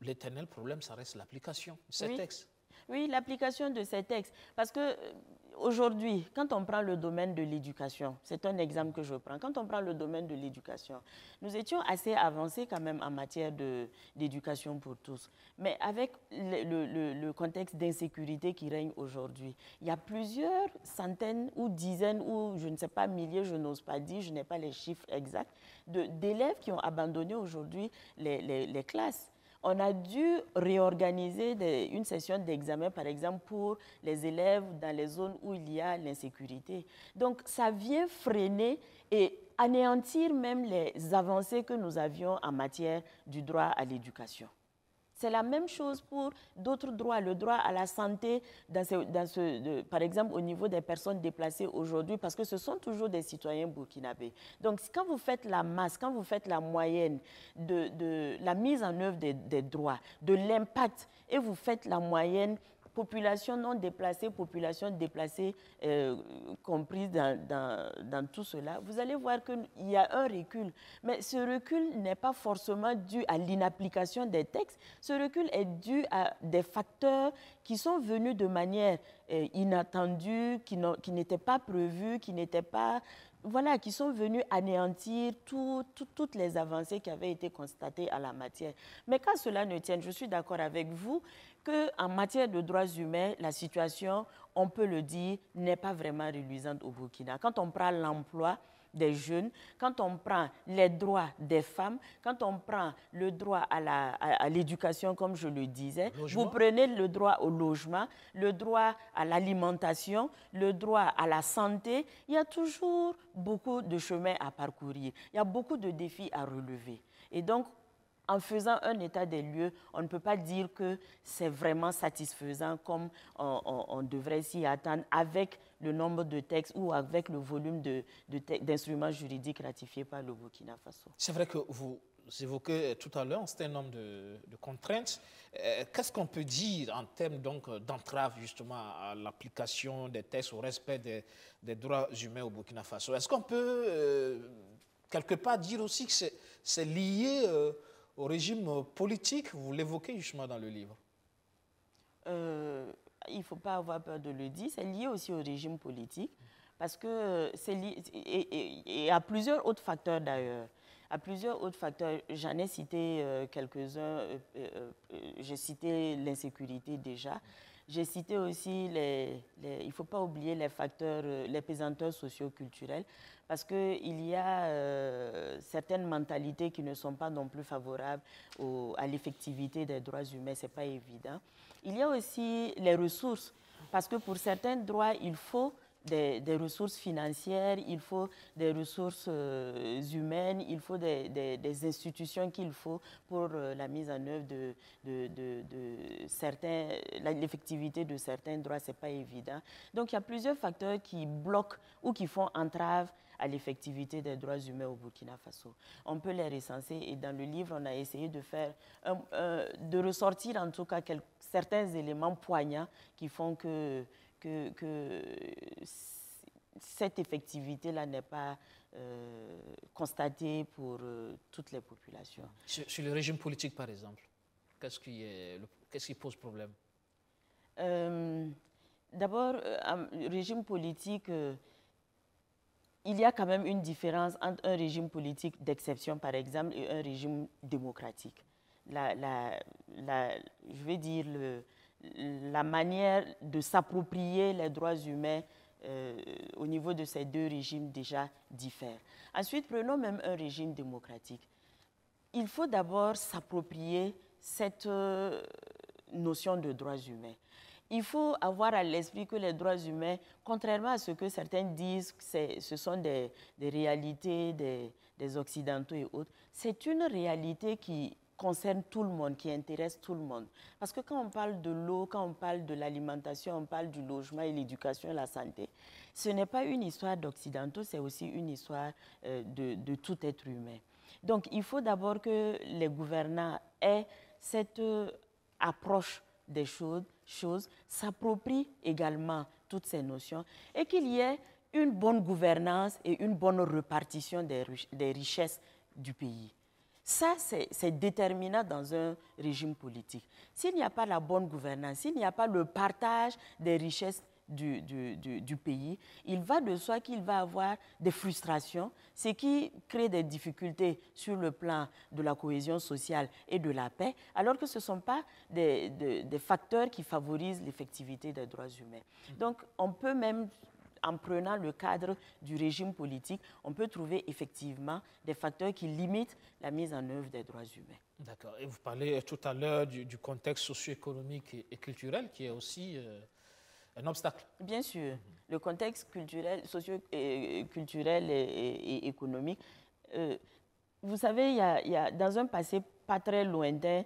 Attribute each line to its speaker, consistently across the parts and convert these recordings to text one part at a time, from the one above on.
Speaker 1: l'éternel problème, ça reste l'application de ces oui. textes. Oui, l'application de ces textes. Parce que euh, aujourd'hui, quand on prend le domaine de l'éducation, c'est un exemple que je prends, quand on prend le domaine de l'éducation, nous étions assez avancés quand même en matière d'éducation pour tous. Mais avec le, le, contexte d'insécurité qui règne aujourd'hui, il y a plusieurs centaines ou dizaines ou je ne sais pas milliers, je n'ose pas dire, je n'ai pas les chiffres exacts, d'élèves qui ont abandonné aujourd'hui les, les, les classes. On a dû réorganiser une session d'examen, par exemple, pour les élèves dans les zones où il y a l'insécurité. Donc, ça vient freiner et anéantir même les avancées que nous avions en matière du droit à l'éducation. C'est la même chose pour d'autres droits, le droit à la santé, par exemple au niveau des personnes déplacées aujourd'hui, parce que ce sont toujours des citoyens burkinabés. Donc quand vous faites la masse, quand vous faites la moyenne de, la mise en œuvre des droits, de l'impact, et vous faites la moyenne population non déplacée, population déplacée euh, comprise dans, tout cela, vous allez voir qu'il y a un recul. Mais ce recul n'est pas forcément dû à l'inapplication des textes, ce recul est dû à des facteurs qui sont venus de manière euh, inattendue, qui n'étaient pas prévus, qui n'étaient pas voilà, qui sont venus anéantir toutes les avancées qui avaient été constatées à la matière. Mais quand cela ne tient, je suis d'accord avec vous qu'en matière de droits humains, la situation, on peut le dire, n'est pas vraiment reluisante au Burkina. Quand on prend l'emploi, des jeunes, quand on prend les droits des femmes, quand on prend le droit à l'éducation, comme je le disais, vous prenez le droit au logement, le droit à l'alimentation, le droit à la santé, il y a toujours beaucoup de chemin à parcourir, il y a beaucoup de défis à relever. Et donc, en faisant un état des lieux, on ne peut pas dire que c'est vraiment satisfaisant comme on, devrait s'y attendre avec le nombre de textes ou avec le volume d'instruments de, d'instruments juridiques ratifiés par le Burkina Faso.
Speaker 2: C'est vrai que vous évoquez euh, tout à l'heure un certain nombre de, contraintes. Euh, qu'est-ce qu'on peut dire en termes euh, d'entrave justement à l'application des textes au respect des, droits humains au Burkina Faso Est-ce qu'on peut quelque part dire aussi que c'est lié au régime euh, politique.
Speaker 1: Vous l'évoquez justement dans le livre. Euh, il ne faut pas avoir peur de le dire. C'est lié aussi au régime politique parce que euh, c'est lié et, et, à plusieurs autres facteurs d'ailleurs. À plusieurs autres facteurs, j'en ai cité quelques-uns. J'ai cité l'insécurité déjà. J'ai cité aussi, les, il ne faut pas oublier les facteurs, euh, les pesanteurs socio-culturels, parce qu'il y a euh, certaines mentalités qui ne sont pas non plus favorables à l'effectivité des droits humains, ce n'est pas évident. Il y a aussi les ressources, parce que pour certains droits, il faut des, ressources financières, il faut des ressources euh, humaines, il faut des, des, institutions qu'il faut pour euh, la mise en œuvre de, de, de, certains, l'effectivité de certains droits, c'est pas évident. Donc il y a plusieurs facteurs qui bloquent ou qui font entrave à l'effectivité des droits humains au Burkina Faso. On peut les recenser et dans le livre, on a essayé de faire, de ressortir en tout cas certains éléments poignants qui font que que, cette effectivité-là n'est pas euh, constatée pour euh, toutes les populations.
Speaker 2: Sur, le régime politique, par exemple,
Speaker 1: qu'est-ce qui, qui, pose problème euh, D'abord, le régime politique, il y a quand même une différence entre un régime politique d'exception, par exemple, et un régime démocratique. la, la, je vais dire le la manière de s'approprier les droits humains euh, au niveau de ces deux régimes déjà diffère. Ensuite, prenons même un régime démocratique. Il faut d'abord s'approprier cette euh, notion de droits humains. Il faut avoir à l'esprit que les droits humains, contrairement à ce que certains disent, ce sont des, réalités des, des Occidentaux et autres, c'est une réalité qui concerne tout le monde, qui intéresse tout le monde. Parce que quand on parle de l'eau, quand on parle de l'alimentation, on parle du logement et l'éducation et la santé, ce n'est pas une histoire d'occidentaux, c'est aussi une histoire euh, de, tout être humain. Donc il faut d'abord que les gouvernants aient cette euh, approche des choses, choses s'approprient également toutes ces notions et qu'il y ait une bonne gouvernance et une bonne répartition des, des richesses du pays. Ça, c'est déterminant dans un régime politique. S'il n'y a pas la bonne gouvernance, s'il n'y a pas le partage des richesses du, pays, il va de soi qu'il va avoir des frustrations, ce qui crée des difficultés sur le plan de la cohésion sociale et de la paix, alors que ce ne sont pas des, des facteurs qui favorisent l'effectivité des droits humains. Donc, on peut même en prenant le cadre du régime politique, on peut trouver effectivement des facteurs qui limitent la mise en œuvre des droits humains. D'accord.
Speaker 2: Et vous parlez tout à l'heure du, contexte socio-économique et, culturel qui est aussi euh, un obstacle.
Speaker 1: Bien sûr. Le contexte culturel, socio-culturel euh, et, économique. Euh, vous savez, dans un passé pas très lointain,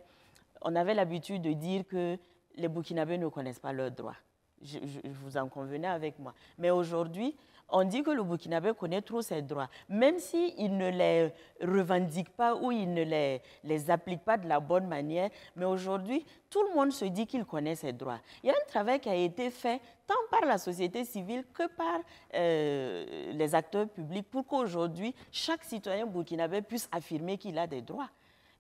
Speaker 1: on avait l'habitude de dire que les Burkinabés ne connaissent pas leurs droits je, vous en convenez avec moi. Mais aujourd'hui, on dit que le Burkinabé connaît trop ses droits, même s'il ne les revendique pas ou il ne les, les applique pas de la bonne manière. Mais aujourd'hui, tout le monde se dit qu'il connaît ses droits. Il y a un travail qui a été fait tant par la société civile que par euh, les acteurs publics pour qu'aujourd'hui, chaque citoyen burkinabé puisse affirmer qu'il a des droits.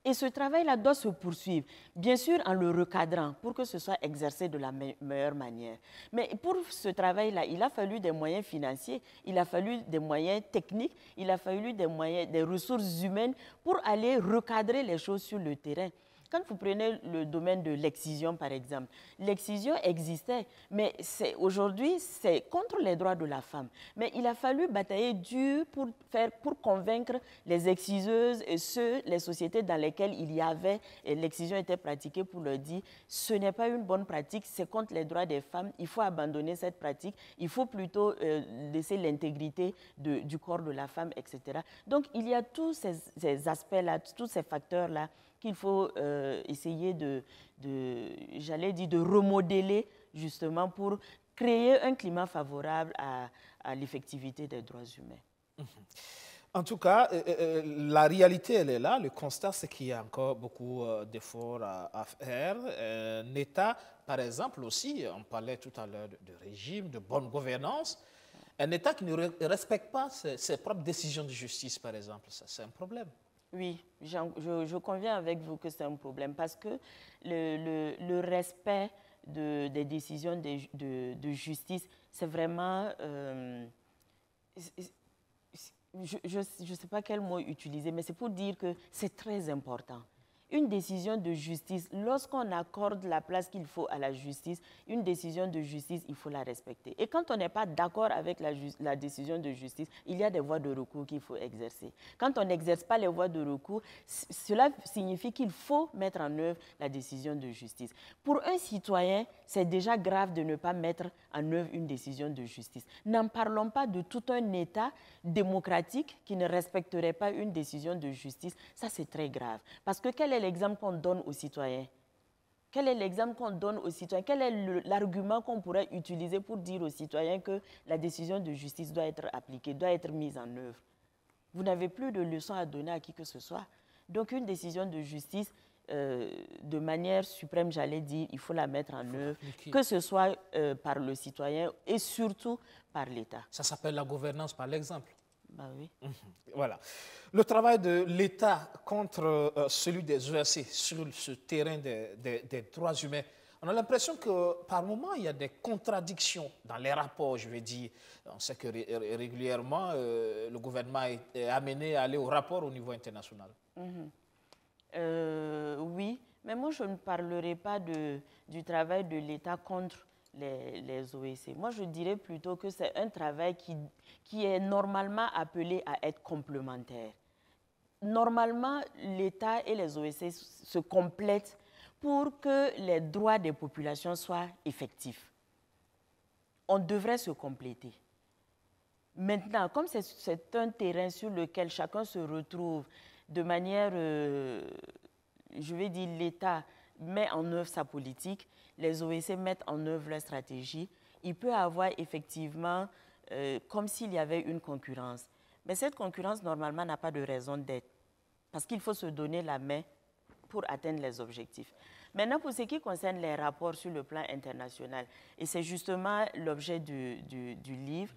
Speaker 1: Et ce travail-là doit se poursuivre, bien sûr en le recadrant pour que ce soit exercé de la meilleure manière. Mais pour ce travail-là, il a fallu des moyens financiers, il a fallu des moyens techniques, il a fallu des moyens, des ressources humaines pour aller recadrer les choses sur le terrain. Quand vous prenez le domaine de l'excision, par exemple, l'excision existait, mais aujourd'hui, c'est contre les droits de la femme. Mais il a fallu batailler dur pour, faire, pour convaincre les exciseuses et ceux, les sociétés dans lesquelles il y avait, l'excision était pratiquée, pour leur dire, ce n'est pas une bonne pratique, c'est contre les droits des femmes, il faut abandonner cette pratique, il faut plutôt euh, laisser l'intégrité du corps de la femme, etc. Donc, il y a tous ces aspects-là, tous ces facteurs-là qu'il faut euh, essayer de, j'allais dire, de remodeler justement pour créer un climat favorable à, l'effectivité des droits humains.
Speaker 2: En tout cas, euh, euh, la réalité, elle est là. Le constat, c'est qu'il y a encore beaucoup d'efforts à, faire. un État, par exemple, aussi, on parlait tout à l'heure de, régime, de bonne gouvernance. Un État qui ne respecte pas ses, ses propres décisions de justice,
Speaker 1: par exemple, ça, c'est un problème. Oui, je, je, conviens avec vous que c'est un problème parce que le, respect des décisions de, justice, c'est vraiment... Euh, je ne sais pas quel mot utiliser, mais c'est pour dire que c'est très important une décision de justice, lorsqu'on accorde la place qu'il faut à la justice, une décision de justice, il faut la respecter. Et quand on n'est pas d'accord avec la, la, décision de justice, il y a des voies de recours qu'il faut exercer. Quand on n'exerce pas les voies de recours, cela signifie qu'il faut mettre en œuvre la décision de justice. Pour un citoyen, c'est déjà grave de ne pas mettre en œuvre une décision de justice. N'en parlons pas de tout un État démocratique qui ne respecterait pas une décision de justice. Ça, c'est très grave. Parce que quelle est l'exemple qu'on donne aux citoyens Quel est l'exemple qu'on donne aux citoyens Quel est l'argument qu'on pourrait utiliser pour dire aux citoyens que la décision de justice doit être appliquée, doit être mise en œuvre Vous n'avez plus de leçon à donner à qui que ce soit. Donc une décision de justice, euh, de manière suprême, j'allais dire, il faut la mettre en œuvre, que ce soit euh, par le citoyen et surtout par l'État. Ça s'appelle la gouvernance par l'exemple. Bah voilà.
Speaker 2: Le travail de l'État contre euh, celui des OAC sur ce terrain des, droits humains, on a l'impression que par moments, il y a des contradictions dans les rapports, je vais dire. On sait que régulièrement, euh, le gouvernement est amené
Speaker 1: à aller au rapport au niveau international. Mhm. Euh, oui, mais moi, je ne parlerai pas du travail de l'État contre les, OEC. Moi, je dirais plutôt que c'est un travail qui, qui est normalement appelé à être complémentaire. Normalement, l'État et les OEC se complètent pour que les droits des populations soient effectifs. On devrait se compléter. Maintenant, comme c'est un terrain sur lequel chacun se retrouve de manière, euh, je vais dire, l'État met en œuvre sa politique, les OEC mettent en œuvre leur stratégie, il peut avoir effectivement euh, comme s'il y avait une concurrence. Mais cette concurrence, normalement, n'a pas de raison d'être, parce qu'il faut se donner la main pour atteindre les objectifs. Maintenant, pour ce qui concerne les rapports sur le plan international, et c'est justement l'objet du, du, livre,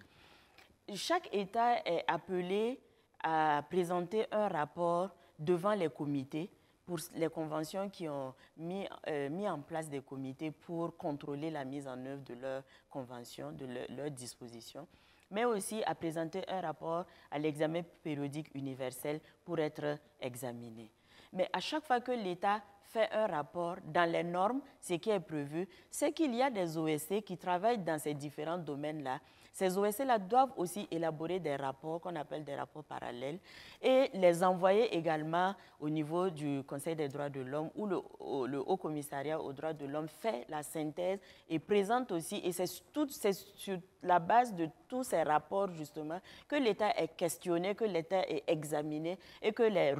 Speaker 1: chaque État est appelé à présenter un rapport devant les comités pour les conventions qui ont mis, euh, mis en place des comités pour contrôler la mise en œuvre de leurs conventions, de leurs dispositions, mais aussi à présenter un rapport à l'examen périodique universel pour être examiné. Mais à chaque fois que l'État fait un rapport dans les normes, ce qui est prévu, c'est qu'il y a des OSC qui travaillent dans ces différents domaines-là ces OSC-là doivent aussi élaborer des rapports qu'on appelle des rapports parallèles et les envoyer également au niveau du Conseil des droits de l'homme où le, Haut Commissariat aux droits de l'homme fait la synthèse et présente aussi, et c'est sur la base de tous ces rapports justement que l'État est questionné, que l'État est examiné et que les,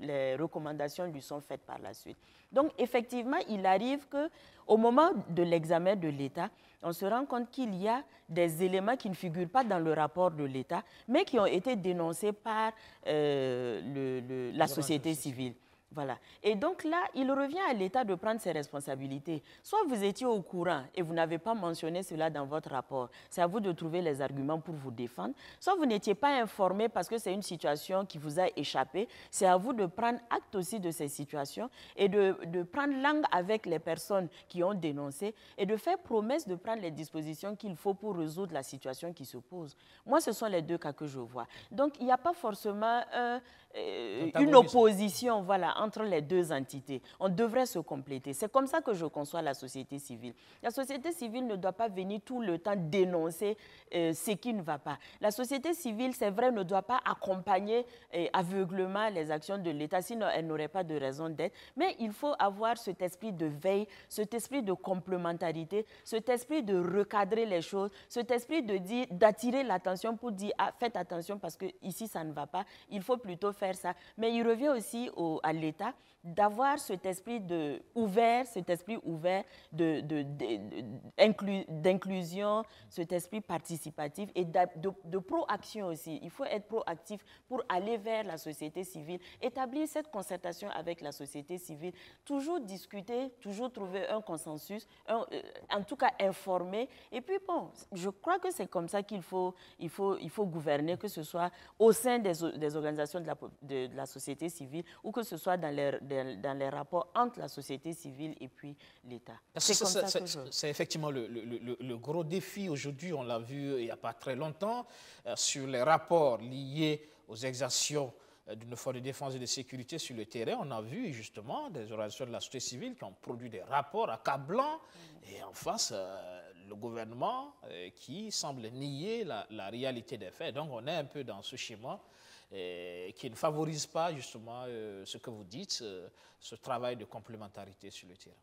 Speaker 1: les recommandations lui sont faites par la suite. Donc effectivement, il arrive qu'au moment de l'examen de l'État, on se rend compte qu'il y a des éléments qui ne figurent pas dans le rapport de l'État, mais qui ont été dénoncés par euh, la société civile. Voilà. Et donc là, il revient à l'État de prendre ses responsabilités. Soit vous étiez au courant et vous n'avez pas mentionné cela dans votre rapport. C'est à vous de trouver les arguments pour vous défendre. Soit vous n'étiez pas informé parce que c'est une situation qui vous a échappé. C'est à vous de prendre acte aussi de ces situations et de, prendre langue avec les personnes qui ont dénoncé et de faire promesse de prendre les dispositions qu'il faut pour résoudre la situation qui se pose. Moi, ce sont les deux cas que je vois. Donc, il n'y a pas forcément euh, une opposition, voilà, entre les deux entités. On devrait se compléter. C'est comme ça que je conçois la société civile. La société civile ne doit pas venir tout le temps dénoncer euh, ce qui ne va pas. La société civile, c'est vrai, ne doit pas accompagner euh, aveuglément aveuglement les actions de l'État, sinon elle n'aurait pas de raison d'être. Mais il faut avoir cet esprit de veille, cet esprit de complémentarité, cet esprit de recadrer les choses, cet esprit de dire, d'attirer l'attention pour dire, ah, faites attention parce que ici ça ne va pas. Il faut plutôt faire ça. Mais il revient aussi au, à l'État d'avoir cet esprit de, ouvert, cet esprit ouvert d'inclusion, de, d'inclusion, cet esprit participatif et de, proaction aussi. Il faut être proactif pour aller vers la société civile, établir cette concertation avec la société civile, toujours discuter, toujours trouver un consensus, euh, en tout cas informer. Et puis bon, je crois que c'est comme ça qu'il faut, il faut, il faut gouverner, que ce soit au sein des, des organisations de la, de la société civile ou que ce soit dans les, dans, les rapports entre la société civile et puis l'État. C'est
Speaker 2: effectivement le, le, le, le, gros défi aujourd'hui, on l'a vu euh, il n'y a pas très longtemps, euh, sur les rapports liés aux exactions euh, d'une force de défense et de sécurité sur le terrain. On a vu justement des organisations de la société civile qui ont produit des rapports accablants mm. et en face, le gouvernement qui semble nier la, la, réalité des faits. Donc on est un peu dans ce schéma qui ne favorise pas justement euh, ce que vous dites, euh, ce travail de complémentarité sur le terrain.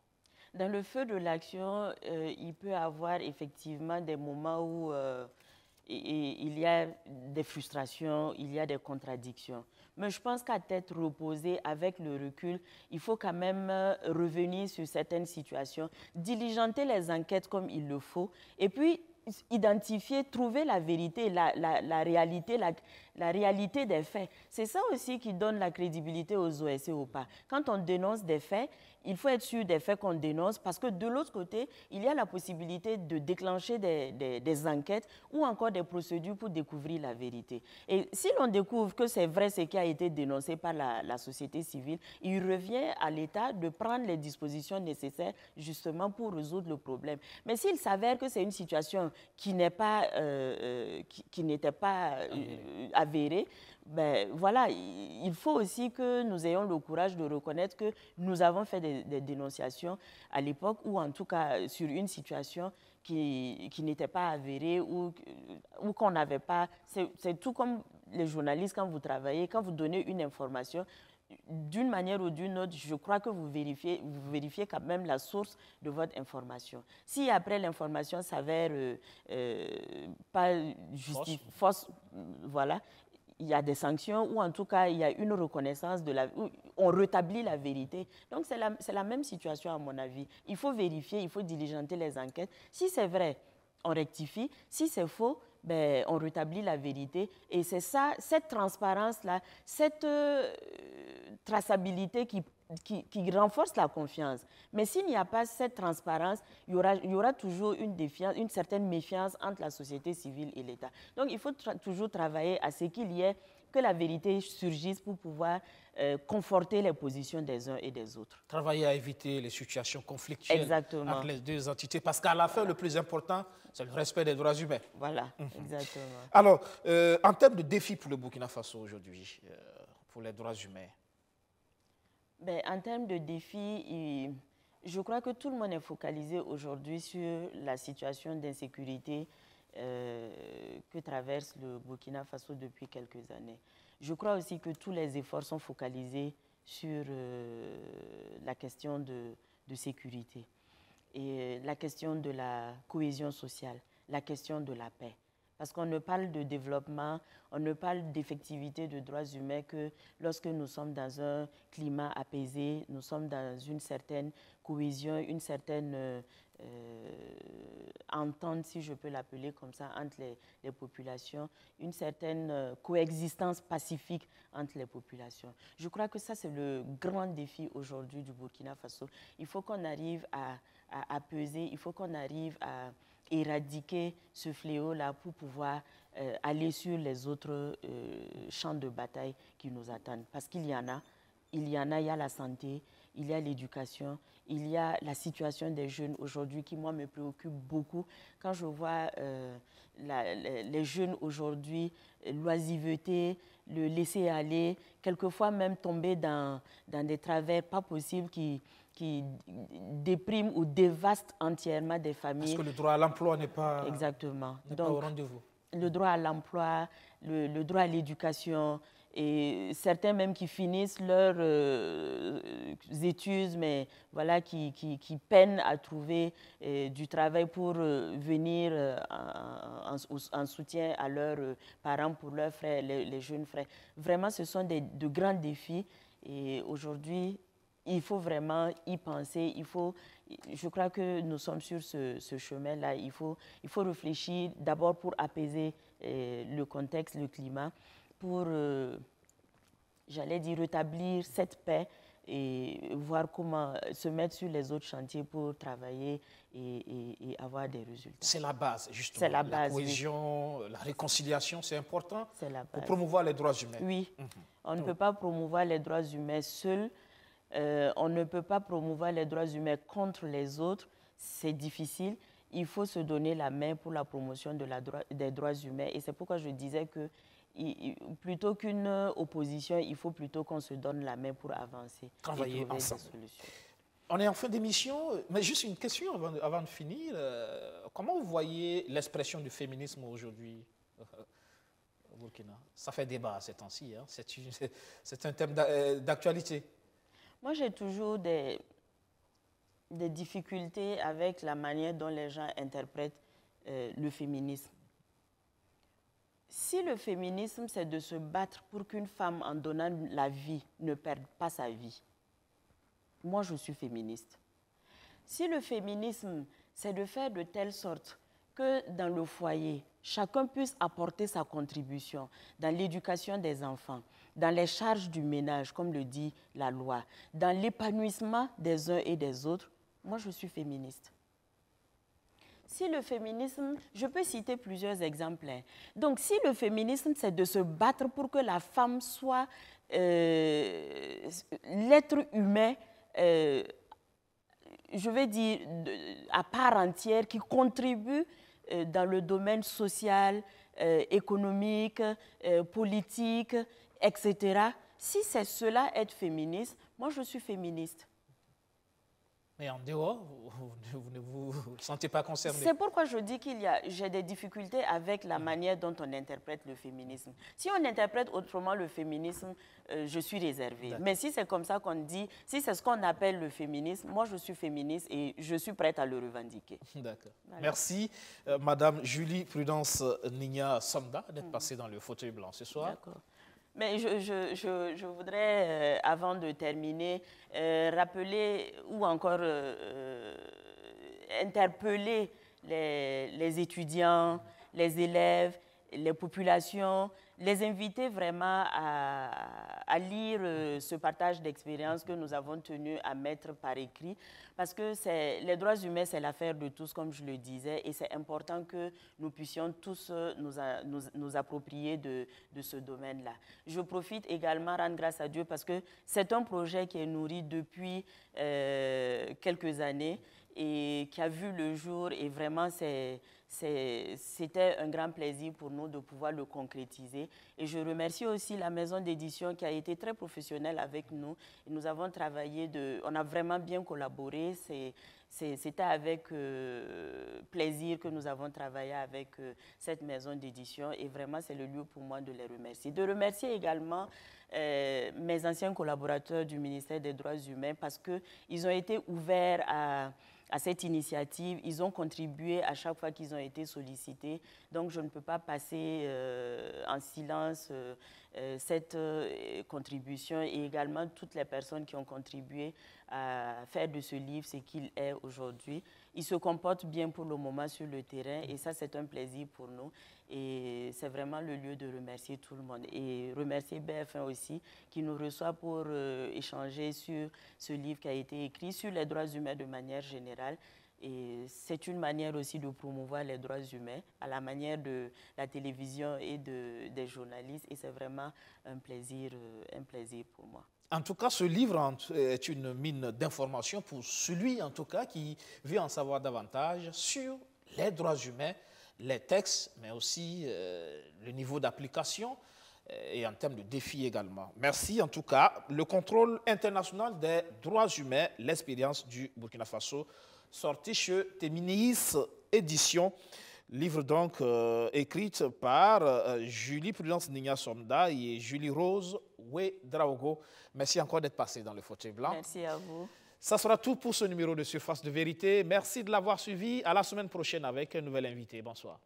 Speaker 1: Dans le feu de l'action, euh, il peut y avoir effectivement des moments où il y a des frustrations, il y a des contradictions. Mais je pense qu'à tête reposée, avec le recul, il faut quand même revenir sur certaines situations, diligenter les enquêtes comme il le faut, et puis identifier, trouver la vérité, la, réalité, la, réalité des faits. C'est ça aussi qui donne la crédibilité aux OSC ou pas. Quand on dénonce des faits, il faut être sûr des faits qu'on dénonce parce que de l'autre côté, il y a la possibilité de déclencher des, enquêtes ou encore des procédures pour découvrir la vérité. Et si l'on découvre que c'est vrai ce qui a été dénoncé par la, société civile, il revient à l'État de prendre les dispositions nécessaires justement pour résoudre le problème. Mais s'il s'avère que c'est une situation qui n'est pas, euh, euh, qui, n'était pas euh, avérée, ben, voilà, il faut aussi que nous ayons le courage de reconnaître que nous avons fait des, dénonciations à l'époque, ou en tout cas sur une situation qui, qui n'était pas avérée ou, ou qu'on n'avait pas. C'est tout comme les journalistes, quand vous travaillez, quand vous donnez une information, d'une manière ou d'une autre, je crois que vous vérifiez, vous vérifiez quand même la source de votre information. Si après l'information s'avère euh, euh, pas justifiée, fausse, voilà, il y a des sanctions ou en tout cas il y a une reconnaissance de la on rétablit la vérité. Donc c'est la, la, même situation à mon avis. Il faut vérifier, il faut diligenter les enquêtes. Si c'est vrai, on rectifie. Si c'est faux, ben, on rétablit la vérité. Et c'est ça, cette transparence-là, cette euh, traçabilité qui qui, qui renforce la confiance. Mais s'il n'y a pas cette transparence, il y aura, il y aura toujours une, défiance, une certaine méfiance entre la société civile et l'État. Donc il faut toujours travailler à ce qu'il y ait que la vérité surgisse pour pouvoir euh, conforter les positions des uns et des autres.
Speaker 2: Travailler à éviter les situations conflictuelles entre les deux entités, parce qu'à la fin, le plus important, c'est le respect des droits humains. Voilà, mhm. exactement. Alors, euh, en termes de défis pour le Burkina Faso aujourd'hui, euh, pour les droits humains,
Speaker 1: ben, en termes de défis, je crois que tout le monde est focalisé aujourd'hui sur la situation d'insécurité euh, que traverse le Burkina Faso depuis quelques années. Je crois aussi que tous les efforts sont focalisés sur euh, la question de, de sécurité et euh, la question de la cohésion sociale, la question de la paix. Parce qu'on ne parle de développement, on ne parle d'effectivité de droits humains que lorsque nous sommes dans un climat apaisé, nous sommes dans une certaine cohésion, une certaine euh, euh, entente, si je peux l'appeler comme ça, entre les, populations, une certaine euh, coexistence pacifique entre les populations. Je crois que ça, c'est le grand défi aujourd'hui du Burkina Faso. Il faut qu'on arrive à, à, à peser, il faut qu'on arrive à éradiquer ce fléau-là pour pouvoir euh, aller sur les autres euh, champs de bataille qui nous attendent. Parce qu'il y en a, il y en a, il y a la santé, il y a l'éducation, il y a la situation des jeunes aujourd'hui qui, moi, me préoccupe beaucoup. Quand je vois euh, les jeunes aujourd'hui, l'oisiveté, le laisser aller, quelquefois même tomber dans, dans des travers pas possibles qui, qui dépriment ou dévastent entièrement des familles. Parce que le droit à l'emploi n'est pas, Exactement. au rendez-vous. Le droit à l'emploi, le droit à l'éducation, et certains même qui finissent leurs euh, études, mais voilà, qui, qui, qui peinent à trouver euh, du travail pour euh, venir en, soutien à leurs parents, pour leurs frères, les, jeunes frères. Vraiment, ce sont des, de grands défis et aujourd'hui, il faut vraiment y penser, il faut je crois que nous sommes sur ce, chemin-là. Il faut, il faut réfléchir d'abord pour apaiser le contexte, le climat, pour, euh, j'allais dire, rétablir cette paix et voir comment se mettre sur les autres chantiers pour travailler et, avoir des résultats. C'est la base, justement. C'est la base. La cohésion, la réconciliation, c'est important la base. pour promouvoir les droits humains. Oui, mhm. on ne peut pas promouvoir les droits humains seuls. Euh, on ne peut pas promouvoir les droits humains contre les autres. C'est difficile. Il faut se donner la main pour la promotion des droits humains. Et c'est pourquoi je disais que plutôt qu'une opposition, il faut plutôt qu'on se donne la main pour avancer. Travailler ensemble. On
Speaker 2: est en fin d'émission, mais juste une question avant, de finir. Euh, comment vous voyez l'expression du féminisme aujourd'hui au euh, Burkina Ça fait débat ces temps-ci, hein. c'est un thème euh, d'actualité.
Speaker 1: Moi, j'ai toujours des, difficultés avec la manière dont les gens interprètent le féminisme. Si le féminisme, c'est de se battre pour qu'une femme, en donnant la vie, ne perde pas sa vie, moi, je suis féministe. Si le féminisme, c'est de faire de telle sorte que dans le foyer, chacun puisse apporter sa contribution dans l'éducation des enfants, dans les charges du ménage, comme le dit la loi, dans l'épanouissement des uns et des autres, moi, je suis féministe si le féminisme, je peux citer plusieurs exemples. Hein. Donc si le féminisme, c'est de se battre pour que la femme soit euh, l'être humain, euh, je vais dire, à part entière, qui contribue euh, dans le domaine social, économique, politique, etc. Si c'est cela être féministe, moi je suis féministe.
Speaker 2: Mais en dehors, vous ne vous, sentez pas concerné. C'est
Speaker 1: pourquoi je dis qu'il y a, j'ai des difficultés avec la manière dont on interprète le féminisme. Si on interprète autrement le féminisme, euh, je suis réservée. Mais si c'est comme ça qu'on dit, si c'est ce qu'on appelle le féminisme, moi je suis féministe et je suis prête à le revendiquer. D'accord. Merci,
Speaker 2: euh, Madame Julie Prudence Nina Sonda, d'être passée dans le fauteuil blanc ce soir. D'accord.
Speaker 1: Mais je, voudrais, euh, avant de terminer, euh, rappeler ou encore euh, interpeller les, étudiants, les élèves, les populations, les inviter vraiment à, à lire euh, ce partage d'expérience que nous avons tenu à mettre par écrit, parce que les droits humains, c'est l'affaire de tous, comme je le disais, et c'est important que nous puissions tous euh, nous, nous, nous approprier de, de ce domaine-là. Je profite également, rendre grâce à Dieu, parce que c'est un projet qui est nourri depuis euh, quelques années et qui a vu le jour, et vraiment, c'est c'était un grand plaisir pour nous de pouvoir le concrétiser. Et je remercie aussi la maison d'édition qui a été très professionnelle avec nous. nous avons travaillé, de, on a vraiment bien collaboré. C'était avec euh, plaisir que nous avons travaillé avec euh, cette maison d'édition. Et vraiment, c'est le lieu pour moi de les remercier. De remercier également euh, mes anciens collaborateurs du ministère des Droits humains parce qu'ils ont été ouverts à à cette initiative. Ils ont contribué à chaque fois qu'ils ont été sollicités. Donc je ne peux pas passer euh, en silence euh, euh, cette contribution et également toutes les personnes qui ont contribué à faire de ce livre ce qu'il est aujourd'hui. Il se comporte bien pour le moment sur le terrain et ça c'est un plaisir pour nous. Et c'est vraiment le lieu de remercier tout le monde. Et remercier BF1 aussi, qui nous reçoit pour euh, échanger sur ce livre qui a été écrit sur les droits humains de manière générale. Et c'est une manière aussi de promouvoir les droits humains à la manière de la télévision et de, des journalistes. Et c'est vraiment un plaisir, euh, un plaisir pour moi.
Speaker 2: En tout cas, ce livre est une mine d'informations pour celui, en tout cas, qui veut en savoir davantage sur les droits humains les textes, mais aussi euh, le niveau d'application euh, et en termes de défis également. Merci en tout cas. Le contrôle international des droits humains, l'expérience du Burkina Faso, sorti chez Téminis Édition, livre donc écrit euh, écrite par Julie Prudence Nina Somda et Julie Rose Wedraogo. Merci encore d'être passé dans le fauteuil blanc. Merci à vous. Ça sera tout pour ce numéro de Surface de Vérité. Merci de l'avoir suivi. À la semaine prochaine avec un nouvel invité. Bonsoir.